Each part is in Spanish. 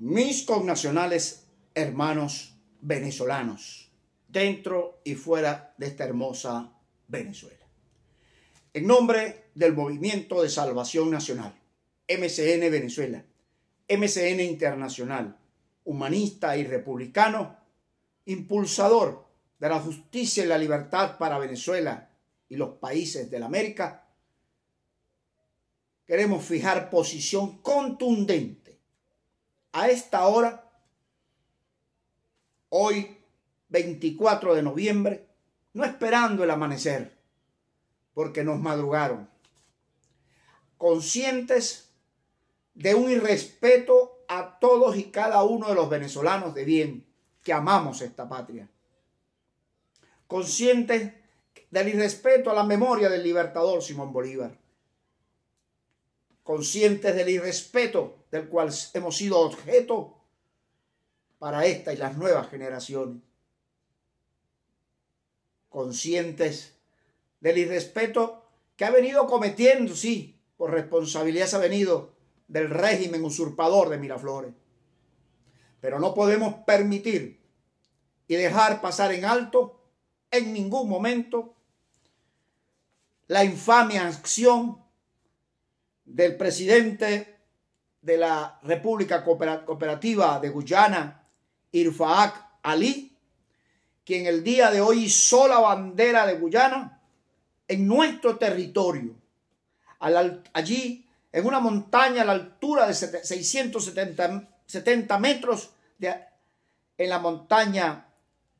mis connacionales hermanos venezolanos, dentro y fuera de esta hermosa Venezuela. En nombre del Movimiento de Salvación Nacional, MCN Venezuela, MCN Internacional, humanista y republicano, impulsador de la justicia y la libertad para Venezuela y los países de la América, queremos fijar posición contundente a esta hora, hoy 24 de noviembre, no esperando el amanecer, porque nos madrugaron, conscientes de un irrespeto a todos y cada uno de los venezolanos de bien que amamos esta patria, conscientes del irrespeto a la memoria del libertador Simón Bolívar conscientes del irrespeto del cual hemos sido objeto para esta y las nuevas generaciones, conscientes del irrespeto que ha venido cometiendo, sí, por responsabilidad se ha venido del régimen usurpador de Miraflores. Pero no podemos permitir y dejar pasar en alto en ningún momento la infame acción del presidente de la República Cooperativa de Guyana, Irfaak Ali, quien el día de hoy hizo la bandera de Guyana en nuestro territorio, allí en una montaña a la altura de 670 70 metros, en la montaña,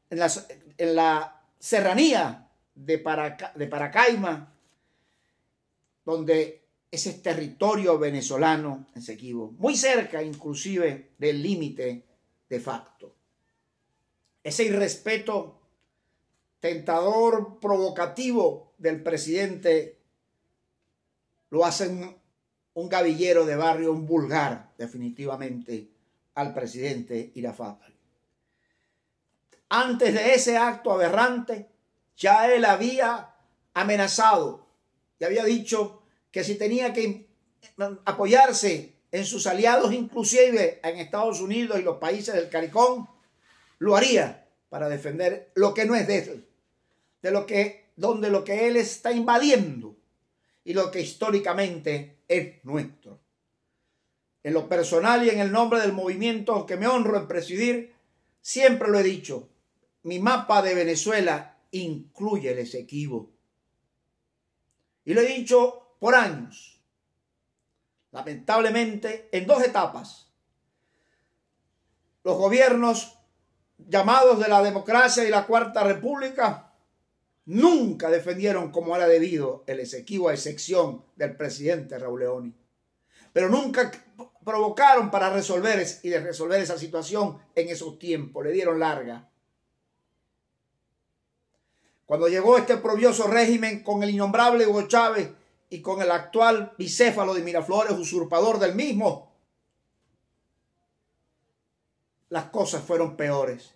en la, serranía de, de Paracaima, donde ese territorio venezolano en Sequibo, muy cerca inclusive del límite de facto. Ese irrespeto tentador, provocativo del presidente lo hacen un gavillero de barrio, un vulgar definitivamente al presidente Irafábal. Antes de ese acto aberrante, ya él había amenazado y había dicho que si tenía que apoyarse en sus aliados, inclusive en Estados Unidos y los países del Caricón, lo haría para defender lo que no es de él, de lo que, donde lo que él está invadiendo y lo que históricamente es nuestro. En lo personal y en el nombre del movimiento que me honro en presidir, siempre lo he dicho, mi mapa de Venezuela incluye el Esequibo. Y lo he dicho por años, lamentablemente en dos etapas, los gobiernos llamados de la democracia y la Cuarta República nunca defendieron como era debido el exequivo a excepción del presidente Raúl León. Pero nunca provocaron para resolver y de resolver esa situación en esos tiempos, le dieron larga. Cuando llegó este probioso régimen con el innombrable Hugo Chávez y con el actual bicéfalo de Miraflores, usurpador del mismo, las cosas fueron peores.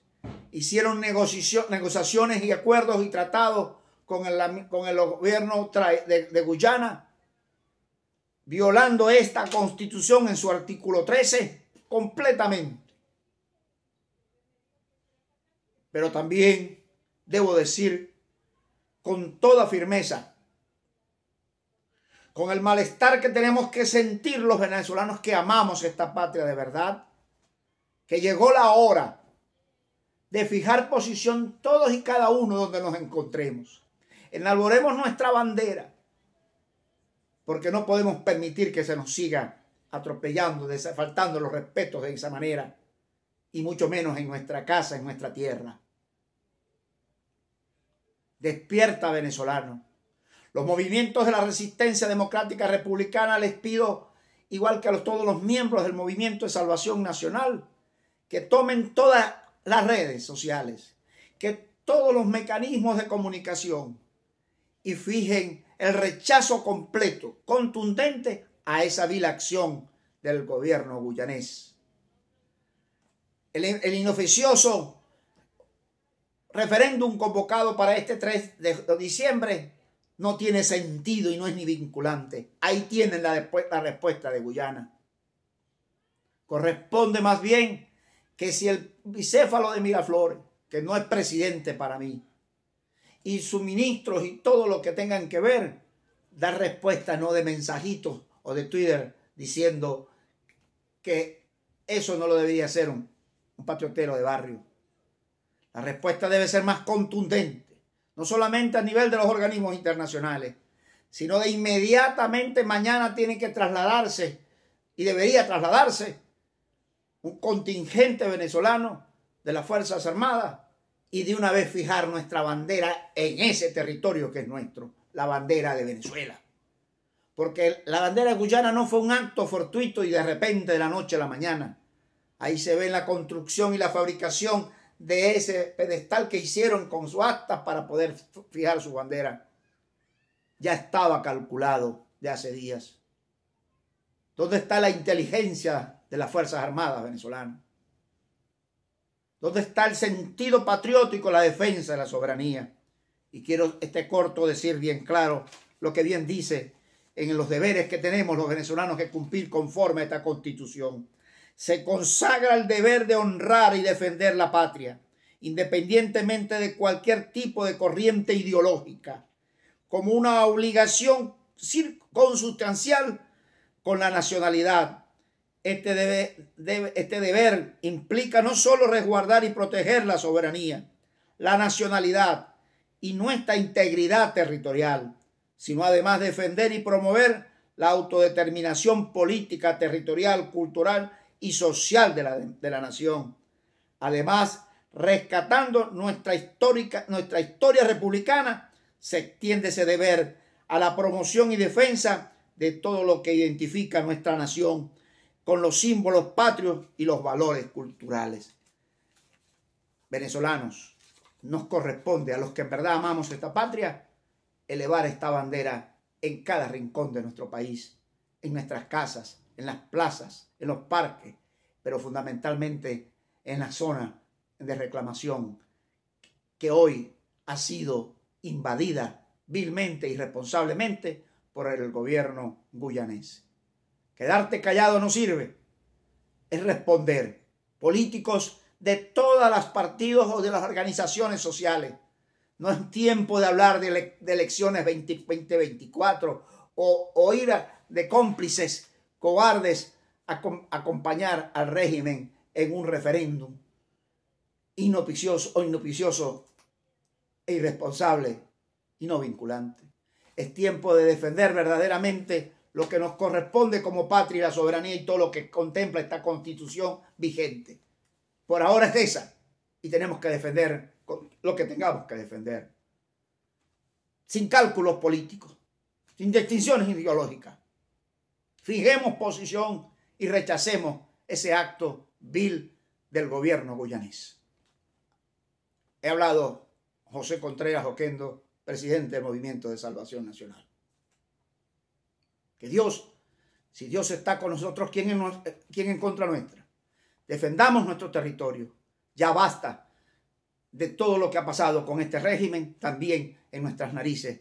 Hicieron negociaciones y acuerdos y tratados con el, gobierno de, de Guyana, violando esta constitución en su artículo 13 completamente. Pero también debo decir con toda firmeza con el malestar que tenemos que sentir los venezolanos que amamos esta patria de verdad, que llegó la hora de fijar posición todos y cada uno donde nos encontremos. Enalboremos nuestra bandera, porque no podemos permitir que se nos siga atropellando, faltando los respetos de esa manera, y mucho menos en nuestra casa, en nuestra tierra. Despierta venezolano los movimientos de la resistencia democrática republicana les pido, igual que a todos los miembros del Movimiento de Salvación Nacional, que tomen todas las redes sociales, que todos los mecanismos de comunicación y fijen el rechazo completo, contundente a esa vil acción del gobierno guyanés. El, el inoficioso referéndum convocado para este 3 de diciembre no tiene sentido y no es ni vinculante. Ahí tienen la, respuesta de Guyana. Corresponde más bien que si el bicéfalo de Miraflores, que no es presidente para mí, y sus ministros y todo lo que tengan que ver, da respuesta no de mensajitos o de Twitter diciendo que eso no lo debería hacer un, un patriotero de barrio. La respuesta debe ser más contundente no solamente a nivel de los organismos internacionales, sino de inmediatamente mañana tiene que trasladarse y debería trasladarse un contingente venezolano de las Fuerzas Armadas y de una vez fijar nuestra bandera en ese territorio que es nuestro, la bandera de Venezuela. Porque la bandera de guyana no fue un acto fortuito y de repente de la noche a la mañana. Ahí se ve la construcción y la fabricación de ese pedestal que hicieron con su acta para poder fijar su bandera. Ya estaba calculado de hace días. ¿Dónde está la inteligencia de las Fuerzas Armadas venezolanas? ¿Dónde está el sentido patriótico, la defensa de la soberanía? Y quiero este corto decir bien claro lo que bien dice en los deberes que tenemos los venezolanos que cumplir conforme a esta constitución se consagra el deber de honrar y defender la patria, independientemente de cualquier tipo de corriente ideológica, como una obligación consustancial con la nacionalidad. Este, este deber implica no solo resguardar y proteger la soberanía, la nacionalidad y nuestra integridad territorial, sino además defender y promover la autodeterminación política, territorial, cultural y social de la, nación. Además, rescatando nuestra, histórica, nuestra historia republicana, se extiende ese deber a la promoción y defensa de todo lo que identifica a nuestra nación con los símbolos patrios y los valores culturales. Venezolanos, nos corresponde a los que en verdad amamos esta patria elevar esta bandera en cada rincón de nuestro país, en nuestras casas, en las plazas, en los parques, pero fundamentalmente en la zona de reclamación que hoy ha sido invadida vilmente y responsablemente por el gobierno guyanés. Quedarte callado no sirve, es responder. Políticos de todas las partidos o de las organizaciones sociales. No es tiempo de hablar de, elecciones 2024 o, ir de cómplices cobardes a acompañar al régimen en un referéndum inopicioso o inopicioso e irresponsable y no vinculante. Es tiempo de defender verdaderamente lo que nos corresponde como patria, la soberanía y todo lo que contempla esta constitución vigente. Por ahora es esa y tenemos que defender lo que tengamos que defender. Sin cálculos políticos, sin distinciones ideológicas fijemos posición y rechacemos ese acto vil del gobierno guyanés. He hablado José Contreras Joquendo, presidente del Movimiento de Salvación Nacional. Que Dios, si Dios está con nosotros, ¿quién en, quién en contra nuestra? Defendamos nuestro territorio. Ya basta de todo lo que ha pasado con este régimen, también en nuestras narices,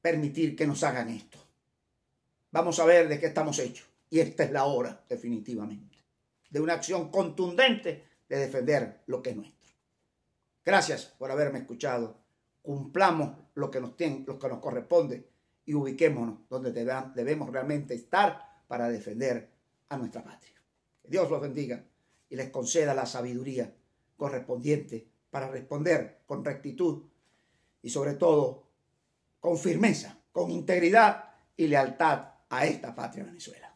permitir que nos hagan esto vamos a ver de qué estamos hechos. Y esta es la hora, definitivamente, de una acción contundente de defender lo que es nuestro. Gracias por haberme escuchado. Cumplamos lo que nos, tiene, lo que nos corresponde y ubiquémonos donde debemos realmente estar para defender a nuestra patria. Que Dios los bendiga y les conceda la sabiduría correspondiente para responder con rectitud y sobre todo con firmeza, con integridad y lealtad a esta patria Venezuela.